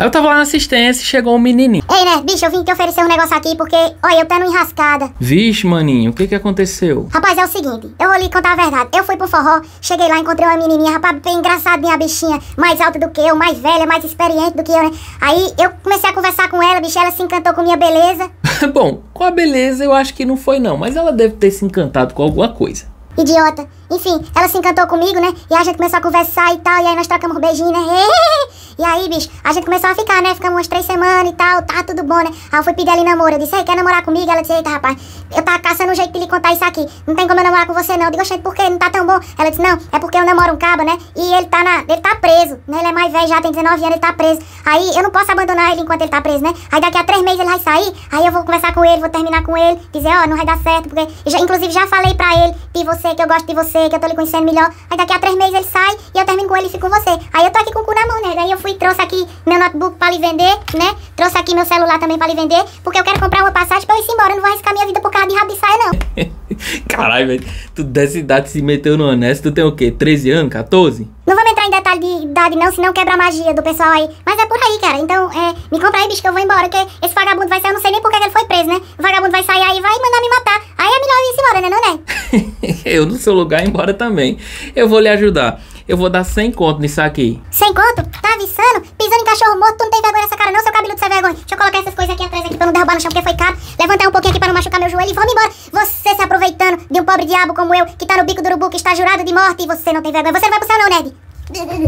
Aí eu tava lá na assistência e chegou um menininho. Ei, né, bicho, eu vim te oferecer um negócio aqui porque, olha, eu tô numa enrascada. Vixe, maninho, o que que aconteceu? Rapaz, é o seguinte, eu vou lhe contar a verdade. Eu fui pro forró, cheguei lá, encontrei uma menininha, rapaz, bem engraçadinha, minha bichinha, mais alta do que eu, mais velha, mais experiente do que eu, né? Aí eu comecei a conversar com ela, bicho, ela se encantou com minha beleza. Bom, com a beleza eu acho que não foi não, mas ela deve ter se encantado com alguma coisa idiota. Enfim, ela se encantou comigo, né? E a gente começou a conversar e tal, e aí nós trocamos um beijinho, né? Aí, bicho, a gente começou a ficar, né? Ficamos umas três semanas e tal, tá tudo bom, né? Aí eu fui pedir ali namoro. Eu disse, ei, quer namorar comigo? Ela disse, eita, rapaz, eu tava caçando um jeito de lhe contar isso aqui. Não tem como eu namorar com você, não. Eu digo, gente, por que não tá tão bom? Ela disse, não, é porque eu namoro um cabo, né? E ele tá na. Ele tá preso, né? Ele é mais velho já, tem 19 anos, ele tá preso. Aí eu não posso abandonar ele enquanto ele tá preso, né? Aí daqui a três meses ele vai sair, aí eu vou conversar com ele, vou terminar com ele, dizer, ó, oh, não vai dar certo, porque. Já, inclusive já falei pra ele de você, que eu gosto de você, que eu tô lhe conhecendo melhor. Aí daqui a três meses ele sai e eu termino com ele e fico com você. Aí eu tô aqui com o cu na mão, né? Daí eu fui trouxe aqui meu notebook para lhe vender, né? Trouxe aqui meu celular também para lhe vender, porque eu quero comprar uma passagem para eu ir embora. Eu não vou arriscar minha vida por causa de rabo não. Caralho, velho. Tu dessa idade se meteu no anéis? tu tem o quê? 13 anos? 14? Não vamos entrar em detalhe de idade, não, senão quebra a magia do pessoal aí. Mas é por aí, cara. Então, é, me compra aí, bicho, que eu vou embora. Porque esse vagabundo vai sair, eu não sei nem por que ele foi preso, né? O vagabundo vai sair aí e vai mandar me matar. Aí é melhor ir embora, né, não, né? eu, no seu lugar, embora também. Eu vou lhe ajudar eu vou dar 100 conto nisso aqui. 100 conto? Tá avisando? Pisando em cachorro morto, tu não tem vergonha nessa cara não, seu de ser é vergonha. Deixa eu colocar essas coisas aqui atrás aqui pra não derrubar no chão, porque foi caro. Levantar um pouquinho aqui pra não machucar meu joelho e vamos embora. Você se aproveitando de um pobre diabo como eu, que tá no bico do urubu, que está jurado de morte e você não tem vergonha. Você não vai pro céu não, nerd.